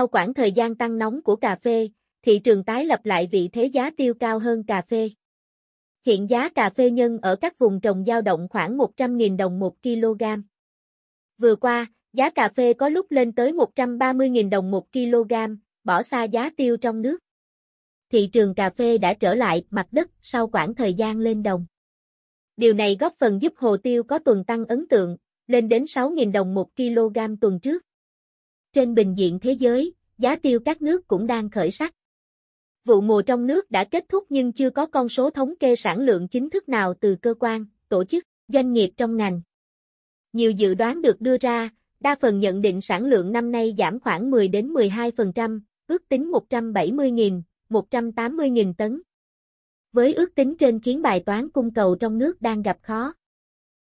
Sau khoảng thời gian tăng nóng của cà phê, thị trường tái lập lại vị thế giá tiêu cao hơn cà phê. Hiện giá cà phê nhân ở các vùng trồng dao động khoảng 100.000 đồng 1 kg. Vừa qua, giá cà phê có lúc lên tới 130.000 đồng 1 kg, bỏ xa giá tiêu trong nước. Thị trường cà phê đã trở lại mặt đất sau khoảng thời gian lên đồng. Điều này góp phần giúp hồ tiêu có tuần tăng ấn tượng, lên đến 6.000 đồng 1 kg tuần trước. Trên bình diện thế giới, giá tiêu các nước cũng đang khởi sắc. Vụ mùa trong nước đã kết thúc nhưng chưa có con số thống kê sản lượng chính thức nào từ cơ quan, tổ chức, doanh nghiệp trong ngành. Nhiều dự đoán được đưa ra, đa phần nhận định sản lượng năm nay giảm khoảng 10 đến 12%, ước tính 170.000, 180.000 tấn. Với ước tính trên khiến bài toán cung cầu trong nước đang gặp khó.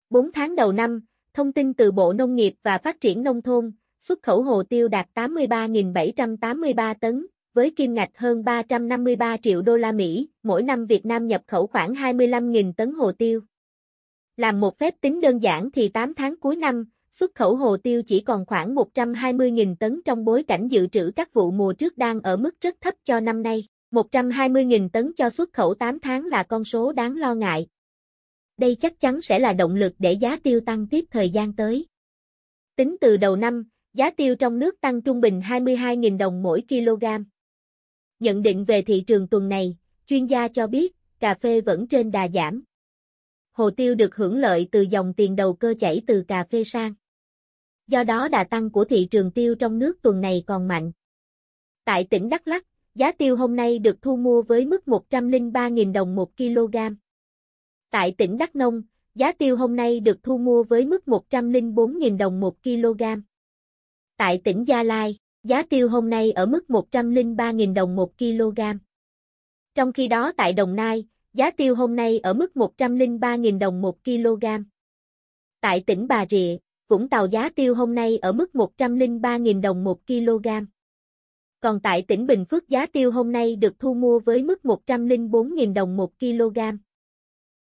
4 tháng đầu năm, thông tin từ Bộ Nông nghiệp và Phát triển Nông thôn, xuất khẩu hồ tiêu đạt 83.783 tấn, với kim ngạch hơn 353 triệu đô la Mỹ, mỗi năm Việt Nam nhập khẩu khoảng 25.000 tấn hồ tiêu. Làm một phép tính đơn giản thì 8 tháng cuối năm, xuất khẩu hồ tiêu chỉ còn khoảng 120.000 tấn trong bối cảnh dự trữ các vụ mùa trước đang ở mức rất thấp cho năm nay. 120.000 tấn cho xuất khẩu 8 tháng là con số đáng lo ngại. Đây chắc chắn sẽ là động lực để giá tiêu tăng tiếp thời gian tới. Tính từ đầu năm, Giá tiêu trong nước tăng trung bình 22.000 đồng mỗi kg. Nhận định về thị trường tuần này, chuyên gia cho biết, cà phê vẫn trên đà giảm. Hồ tiêu được hưởng lợi từ dòng tiền đầu cơ chảy từ cà phê sang. Do đó đà tăng của thị trường tiêu trong nước tuần này còn mạnh. Tại tỉnh Đắk Lắk, giá tiêu hôm nay được thu mua với mức 103.000 đồng 1 kg. Tại tỉnh Đắk Nông, giá tiêu hôm nay được thu mua với mức 104.000 đồng 1 kg. Tại tỉnh Gia Lai, giá tiêu hôm nay ở mức 103.000 đồng 1 kg. Trong khi đó tại Đồng Nai, giá tiêu hôm nay ở mức 103.000 đồng 1 kg. Tại tỉnh Bà Rịa, Vũng Tàu giá tiêu hôm nay ở mức 103.000 đồng 1 kg. Còn tại tỉnh Bình Phước giá tiêu hôm nay được thu mua với mức 104.000 đồng 1 kg.